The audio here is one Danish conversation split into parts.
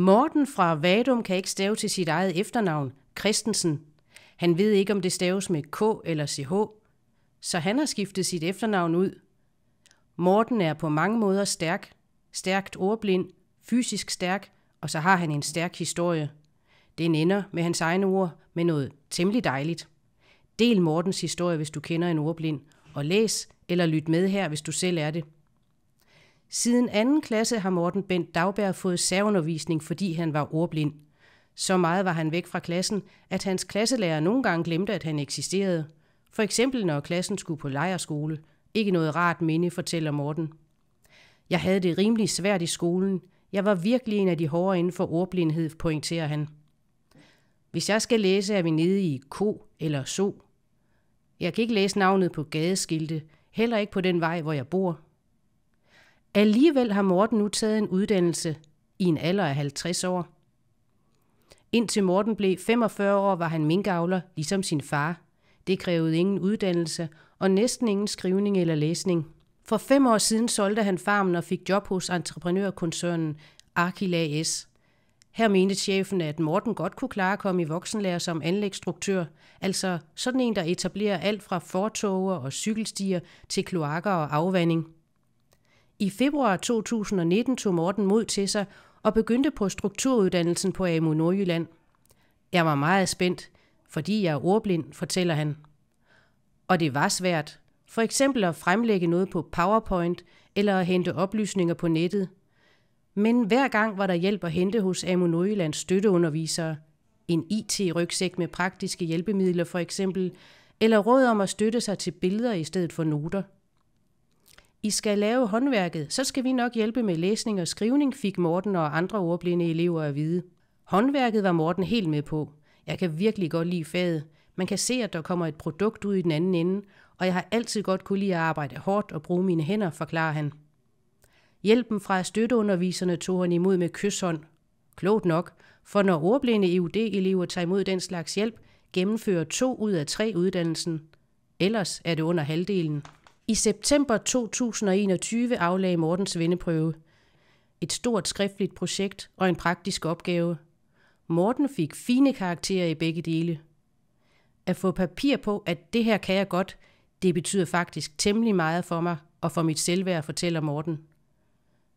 Morten fra Vadum kan ikke stave til sit eget efternavn, Christensen. Han ved ikke, om det staves med K eller CH, så han har skiftet sit efternavn ud. Morten er på mange måder stærk, stærkt ordblind, fysisk stærk, og så har han en stærk historie. Den ender med hans egne ord med noget temmelig dejligt. Del Mortens historie, hvis du kender en ordblind, og læs eller lyt med her, hvis du selv er det. Siden anden klasse har Morten Bent Dagberg fået særundervisning, fordi han var ordblind. Så meget var han væk fra klassen, at hans klasselærer nogle gange glemte, at han eksisterede. For eksempel når klassen skulle på lejerskole. Ikke noget rart minde, fortæller Morten. Jeg havde det rimelig svært i skolen. Jeg var virkelig en af de hårde inden for ordblindhed, pointerer han. Hvis jeg skal læse, er vi nede i K eller So. Jeg kan ikke læse navnet på gadeskilte, heller ikke på den vej, hvor jeg bor, Alligevel har Morten nu taget en uddannelse i en alder af 50 år. Indtil Morten blev 45 år, var han minkavler, ligesom sin far. Det krævede ingen uddannelse og næsten ingen skrivning eller læsning. For fem år siden solgte han farmen og fik job hos entreprenørkoncernen Arkil AS. Her mente chefen, at Morten godt kunne klare at komme i voksenlærer som anlægsstruktør, altså sådan en, der etablerer alt fra fortoger og cykelstier til kloakker og afvanding – i februar 2019 tog Morten mod til sig og begyndte på strukturuddannelsen på AMU Nordjylland. Jeg var meget spændt, fordi jeg er ordblind, fortæller han. Og det var svært. For eksempel at fremlægge noget på PowerPoint eller at hente oplysninger på nettet. Men hver gang var der hjælp at hente hos AMU Nordjyllands støtteundervisere. En IT-rygsæk med praktiske hjælpemidler for eksempel, eller råd om at støtte sig til billeder i stedet for noter – i skal lave håndværket, så skal vi nok hjælpe med læsning og skrivning, fik Morten og andre ordblinde elever at vide. Håndværket var Morten helt med på. Jeg kan virkelig godt lide faget. Man kan se, at der kommer et produkt ud i den anden ende, og jeg har altid godt kunne lide at arbejde hårdt og bruge mine hænder, forklarer han. Hjælpen fra støtteunderviserne tog han imod med kysshånd. Klogt nok, for når ordblinde EUD-elever tager imod den slags hjælp, gennemfører to ud af tre uddannelsen. Ellers er det under halvdelen. I september 2021 aflagde Morten svendeprøve. Et stort skriftligt projekt og en praktisk opgave. Morten fik fine karakterer i begge dele. At få papir på, at det her kan jeg godt, det betyder faktisk temmelig meget for mig og for mit selvværd, fortæller Morten.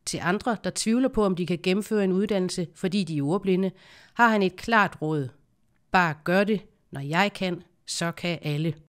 Til andre, der tvivler på, om de kan gennemføre en uddannelse, fordi de er ordblinde, har han et klart råd. Bare gør det. Når jeg kan, så kan alle.